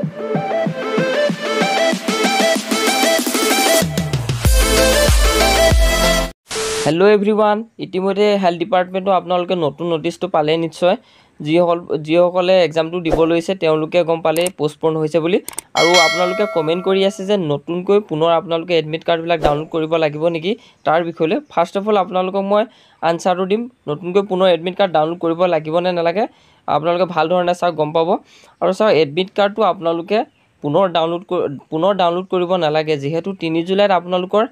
hello' everyone ইতিমধ্যে health ডিপাৰ্টমেণ্টো আপোনালোকে নতুন নটিচটো পালে নিশ্চয় যিসকল যিসকলে এক্সামটো দিব লৈছে তেওঁলোকে গম পালে পষ্টপন হৈছে বুলি আৰু আপোনালোকে কমেণ্ট কৰি আছে যে নতুনকৈ পুনৰ আপোনালোকে এডমিট কাৰ্ডবিলাক ডাউনলোড কৰিব লাগিব নেকি তাৰ বিষয়লৈ ফাৰ্ষ্ট অফ অল আপোনালোকক মই আনচাৰটো দিম নতুনকৈ পুনৰ এডমিট কাৰ্ড ডাউনলোড কৰিব লাগিবনে নালাগে আপোনালোকে ভাল ধৰণে চাওক গম পাব আৰু চাওক এডমিট কাৰ্ডটো আপোনালোকে পুনৰ ডাউনলোড পুনৰ ডাউনলোড কৰিব নালাগে যিহেতু তিনি জুলাইত আপোনালোকৰ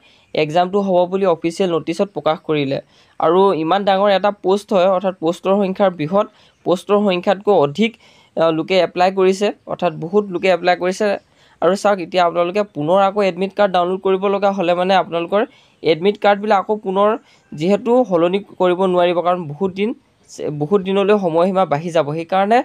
এক্সামটো হ'ব বুলি অফিচিয়েল ন'টিছত প্ৰকাশ কৰিলে আৰু ইমান ডাঙৰ এটা পোষ্ট হয় অৰ্থাৎ পোষ্টৰ সংখ্যাৰ বৃহৎ পোষ্টৰ সংখ্যাতকৈ অধিক লোকে এপ্লাই কৰিছে অৰ্থাৎ বহুত লোকে এপ্লাই কৰিছে আৰু চাওক এতিয়া আপোনালোকে পুনৰ আকৌ এডমিট কাৰ্ড ডাউনলোড কৰিব লগা হ'লে মানে আপোনালোকৰ এডমিট কাৰ্ডবিলাক আকৌ পুনৰ যিহেতু সলনি কৰিব নোৱাৰিব কাৰণ বহুত দিন বহুত দিনলৈ সময়সীমা বাঢ়ি যাব সেইকাৰণে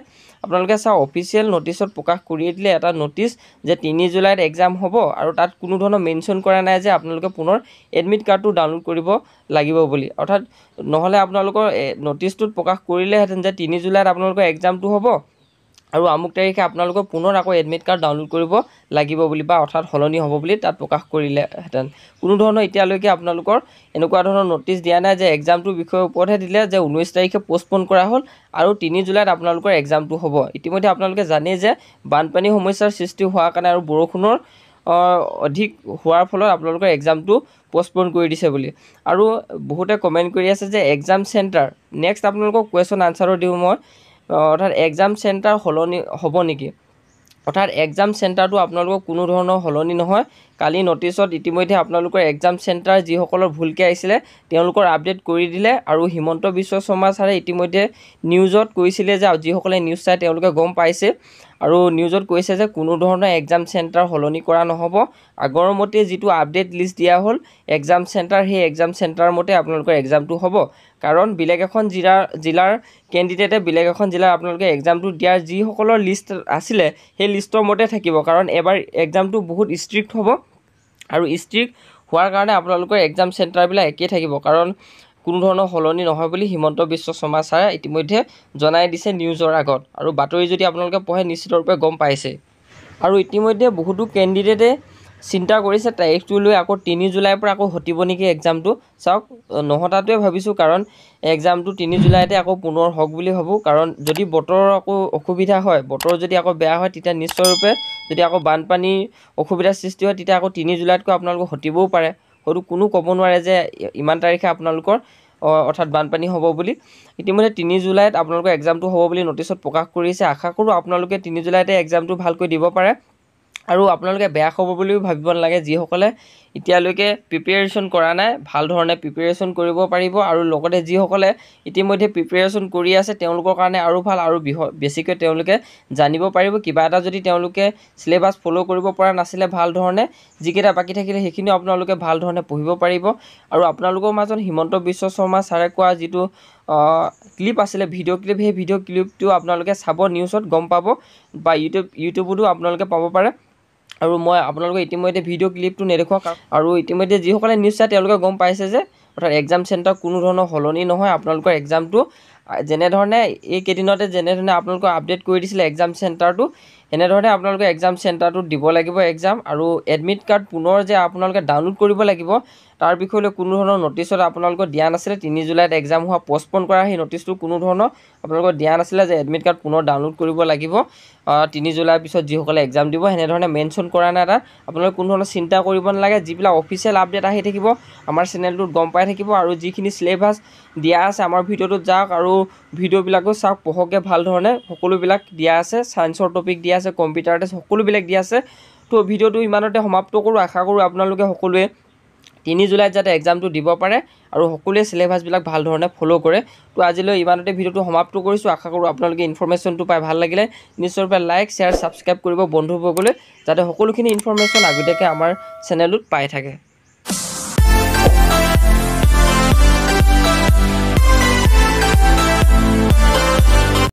আপোনালোকে চাওক অফিচিয়েল ন'টিছত প্ৰকাশ কৰি দিলে এটা নটিচ যে তিনি জুলাইত এক্সাম হ'ব আৰু তাত কোনো ধৰণৰ মেনশ্যন কৰা নাই যে আপোনালোকে পুনৰ এডমিট কাৰ্ডটো ডাউনলোড কৰিব লাগিব বুলি অৰ্থাৎ নহ'লে আপোনালোকৰ নটিচটোত প্ৰকাশ কৰিলেহেঁতেন যে তিনি জুলাইত আপোনালোকৰ এক্সামটো হ'ব আৰু আমুক তাৰিখে আপোনালোকৰ পুনৰ আকৌ এডমিট কাৰ্ড ডাউনলোড কৰিব লাগিব বুলি বা অৰ্থাৎ সলনি হ'ব বুলি তাত প্ৰকাশ কৰিলেহেঁতেন কোনো ধৰণৰ এতিয়ালৈকে আপোনালোকৰ এনেকুৱা ধৰণৰ ন'টিছ দিয়া নাই যে এক্সামটোৰ বিষয়ৰ ওপৰতহে দিলে যে ঊনৈছ তাৰিখে প'ষ্টপ'ন কৰা হ'ল আৰু তিনি জুলাইত আপোনালোকৰ এক্সামটো হ'ব ইতিমধ্যে আপোনালোকে জানেই যে বানপানী সমস্যাৰ সৃষ্টি হোৱাৰ কাৰণে আৰু বৰষুণৰ অধিক হোৱাৰ ফলত আপোনালোকৰ এক্সামটো প'ষ্টপ'ন কৰি দিছে বুলি আৰু বহুতে কমেণ্ট কৰি আছে যে এক্সাম চেণ্টাৰ নেক্সট আপোনালোকক কুৱেশ্যন আনচাৰো দিওঁ মই অৰ্থাৎ এক্সাম চেণ্টাৰ সলনি হ'ব নেকি অৰ্থাৎ এক্সাম চেণ্টাৰটো আপোনালোকৰ কোনো ধৰণৰ সলনি নহয় কালি নটিছত ইতিমধ্যে আপোনালোকৰ এক্সাম চেণ্টাৰ যিসকলৰ ভুলকৈ আহিছিলে তেওঁলোকৰ আপডেট কৰি দিলে আৰু হিমন্ত বিশ্ব শৰ্মা ছাৰে ইতিমধ্যে নিউজত কৈছিলে যে যিসকলে নিউজ চায় তেওঁলোকে গম পাইছে আৰু নিউজত কৈছে যে কোনো ধৰণৰ এক্সাম চেণ্টাৰ সলনি কৰা নহ'ব আগৰ মতে যিটো আপডেট লিষ্ট দিয়া হ'ল এক্সাম চেণ্টাৰ সেই এক্সাম চেণ্টাৰ মতে আপোনালোকৰ এক্সামটো হ'ব কাৰণ বেলেগ এখন জিলাৰ জিলাৰ কেণ্ডিডেটে বেলেগ এখন জিলাৰ আপোনালোকে এক্সামটো দিয়াৰ যিসকলৰ লিষ্ট আছিলে সেই লিষ্টৰ মতে থাকিব কাৰণ এবাৰ এক্সামটো বহুত ষ্ট্ৰিক্ট হ'ব আৰু ষ্ট্ৰিক্ট হোৱাৰ কাৰণে আপোনালোকৰ এক্সাম চেণ্টাৰবিলাক একেই থাকিব কাৰণ কোনো ধৰণৰ সলনি নহয় বুলি হিমন্ত বিশ্ব শৰ্মা ছাৰে ইতিমধ্যে জনাই দিছে নিউজৰ আগত আৰু বাতৰি যদি আপোনালোকে পঢ়ে নিশ্চিতৰূপে গম পাইছে আৰু ইতিমধ্যে বহুতো কেণ্ডিডেটে চিন্তা কৰিছে তাৰিখটো লৈ আকৌ তিনি জুলাইৰ পৰা আকৌ হটিব নেকি এক্সামটো চাওক নহতাটোৱে ভাবিছোঁ কাৰণ এক্সামটো তিনি জুলাইতে আকৌ পুনৰ হওক বুলি ভাবোঁ কাৰণ যদি বতৰৰ আকৌ অসুবিধা হয় বতৰ যদি আকৌ বেয়া হয় তেতিয়া নিশ্চয়ৰূপে যদি আকৌ বানপানীৰ অসুবিধাৰ সৃষ্টি হয় তেতিয়া আকৌ তিনি জুলাইতকৈ আপোনালোকে হতিবও পাৰে হয়তো কোনো ক'ব নোৱাৰে যে ইমান তাৰিখে আপোনালোকৰ অৰ্থাৎ বানপানী হ'ব বুলি ইতিমধ্যে তিনি জুলাইত আপোনালোকৰ এক্সামটো হ'ব বুলি ন'টিছত প্ৰকাশ কৰিছে আশা কৰোঁ আপোনালোকে তিনি জুলাইতে এক্সামটো ভালকৈ দিব পাৰে আৰু আপোনালোকে বেয়া খবৰ বুলিও ভাবিব নালাগে যিসকলে এতিয়ালৈকে প্ৰিপেয়াৰেশ্যন কৰা নাই ভাল ধৰণে প্ৰিপেয়াৰেশ্যন কৰিব পাৰিব আৰু লগতে যিসকলে ইতিমধ্যে প্ৰিপেয়াৰেশ্যন কৰি আছে তেওঁলোকৰ কাৰণে আৰু ভাল আৰু বেছিকৈ তেওঁলোকে জানিব পাৰিব কিবা এটা যদি তেওঁলোকে চিলেবাছ ফ'ল' কৰিব পৰা নাছিলে ভাল ধৰণে যিকেইটা বাকী থাকিলে সেইখিনিও আপোনালোকে ভাল ধৰণে পঢ়িব পাৰিব আৰু আপোনালোকৰ মাজত হিমন্ত বিশ্ব শৰ্মা ছাৰে কোৱা যিটো ক্লিপ আছিলে ভিডিঅ' ক্লিপ সেই ভিডিঅ' ক্লিপটো আপোনালোকে চাব নিউজত গম পাব বা ইউটিউব ইউটিউবতো আপোনালোকে পাব পাৰে আৰু মই আপোনালোকে ইতিমধ্যে ভিডিঅ' ক্লিপটো নেদেখুৱা আৰু ইতিমধ্যে যিসকলে নিউজ চায় তেওঁলোকে গম পাইছে যে অৰ্থাৎ এক্সাম চেণ্টাৰ কোনো ধৰণৰ সলনি নহয় আপোনালোকৰ এক্সামটো যেনেধৰণে এইকেইদিনতে যেনেধৰণে আপোনালোকৰ আপডেট কৰি দিছিলে এক্সাম চেণ্টাৰটো এনেধৰণে আপোনালোকে এক্সাম চেণ্টাৰটোত দিব লাগিব এক্সাম আৰু এডমিট কাৰ্ড পুনৰ যে আপোনালোকে ডাউনলোড কৰিব লাগিব তাৰ বিষয়লৈ কোনো ধৰণৰ নটিচত আপোনালোকৰ দিয়া নাছিলে তিনি জুলাইত এক্সাম হোৱা পষ্টপ'ন কৰা সেই নটিচটো কোনো ধৰণৰ আপোনালোকৰ দিয়া নাছিলে যে এডমিট কাৰ্ড পুনৰ ডাউনলোড কৰিব লাগিব তিনি জুলাইৰ পিছত যিসকলে এক্সাম দিব সেনেধৰণে মেনশ্যন কৰা নাই তাত আপোনালোকে কোনো ধৰণৰ চিন্তা কৰিব নালাগে যিবিলাক অফিচিয়েল আপডেট আহি থাকিব আমাৰ চেনেলটোত গম পাই থাকিব আৰু যিখিনি চিলেবাছ দিয়া আছে আমাৰ ভিডিঅ'টোত যাওক আৰু ভিডিঅ'বিলাকো চাওক পঢ়কে ভাল ধৰণে সকলোবিলাক দিয়া আছে চায়েন্সৰ টপিক দিয়া আছে কম্পিউটাৰ টেষ্ট সকলোবিলাক দিয়া আছে তো ভিডিঅ'টো ইমানতে সমাপ্ত কৰোঁ আশা কৰোঁ আপোনালোকে সকলোৱে তিনি জুলাইত যাতে এক্সামটো দিব পাৰে আৰু সকলোৱে চিলেবাছবিলাক ভাল ধৰণে ফ'ল' কৰে তো আজিলৈ ইমানতে ভিডিঅ'টো সমাপ্ত কৰিছোঁ আশা কৰোঁ আপোনালোকে ইনফৰ্মেশ্যনটো পাই ভাল লাগিলে নিশ্চয়ৰূপে লাইক শ্বেয়াৰ ছাবস্ক্ৰাইব কৰিব বন্ধুবৰ্গলৈ যাতে সকলোখিনি ইনফৰমেশ্যন আগতীয়াকৈ আমাৰ চেনেলত পাই থাকে